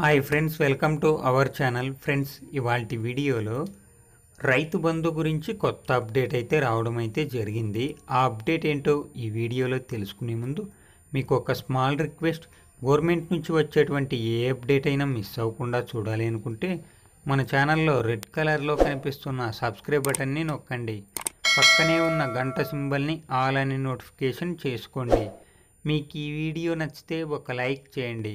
hi friends welcome to our channel friends ఇవాళ వీడియోలో రైతు బంధు గురించి కొత్త అప్డేట్ అయితే రావడం అయితే జరిగింది ఆ అప్డేట్ ఏంటో ఈ వీడియోలో తెలుసుకునే ముందు మీకు ఒక స్మాల్ రిక్వెస్ట్ గవర్నమెంట్ నుంచి వచ్చేటువంటి ఏ అప్డేట్ అయినా మిస్ అవ్వకుండా చూడాలి అనుకుంటే మన ఛానల్లో రెడ్ కలర్లో కనిపిస్తున్న సబ్స్క్రైబ్ బటన్ని నొక్కండి పక్కనే ఉన్న గంట సింబల్ని ఆల్ అని నోటిఫికేషన్ చేసుకోండి మీకు ఈ వీడియో నచ్చితే ఒక లైక్ చేయండి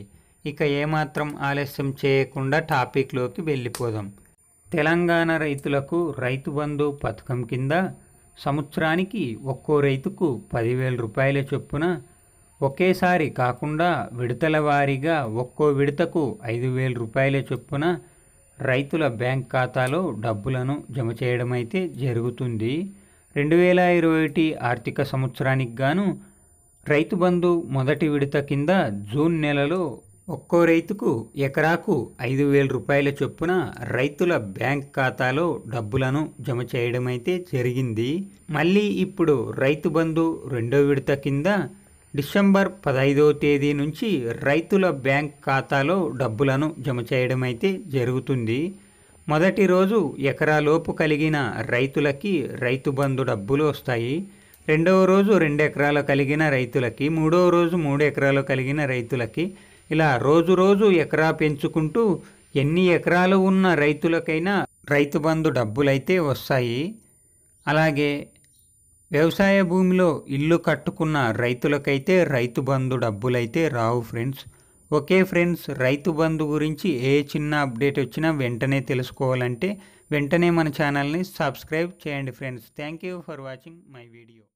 ఇక ఏమాత్రం ఆలస్యం చేయకుండా టాపిక్లోకి వెళ్ళిపోదాం తెలంగాణ రైతులకు రైతు బంధు పథకం కింద సంవత్సరానికి ఒక్కో రైతుకు పదివేల రూపాయల చొప్పున ఒకేసారి కాకుండా విడతల వారీగా ఒక్కో విడతకు ఐదు వేల రూపాయల చొప్పున రైతుల బ్యాంక్ ఖాతాలో డబ్బులను జమ చేయడం అయితే జరుగుతుంది రెండు వేల ఇరవై ఒకటి ఆర్థిక సంవత్సరానికి గాను రైతు బంధు మొదటి విడత కింద జూన్ నెలలో ఒక్కో రైతుకు ఎకరాకు ఐదు వేల రూపాయల చొప్పున రైతుల బ్యాంక్ ఖాతాలో డబ్బులను జమ చేయడం అయితే జరిగింది మళ్ళీ ఇప్పుడు రైతు బంధు రెండో విడత కింద డిసెంబర్ పదహైదో తేదీ నుంచి రైతుల బ్యాంక్ ఖాతాలో డబ్బులను జమ చేయడం అయితే జరుగుతుంది మొదటి రోజు ఎకరాలోపు కలిగిన రైతులకి రైతు బంధు డబ్బులు వస్తాయి రెండవ రోజు రెండు ఎకరాలు కలిగిన రైతులకి మూడవ రోజు మూడు ఎకరాలు కలిగిన రైతులకి ఇలా రోజు రోజు ఎకరా పెంచుకుంటూ ఎన్ని ఎకరాలు ఉన్న రైతులకైనా రైతు బంధు డబ్బులైతే వస్తాయి అలాగే వ్యవసాయ భూమిలో ఇల్లు కట్టుకున్న రైతులకైతే రైతు బంధు డబ్బులైతే రావు friends okay friends Rythu Bandhu గురించి ఏ చిన్న అప్డేట్ వచ్చినా వెంటనే తెలుసుకోవాలంటే వెంటనే మన ఛానల్ని సబ్స్క్రైబ్ చేయండి friends thank you for watching my video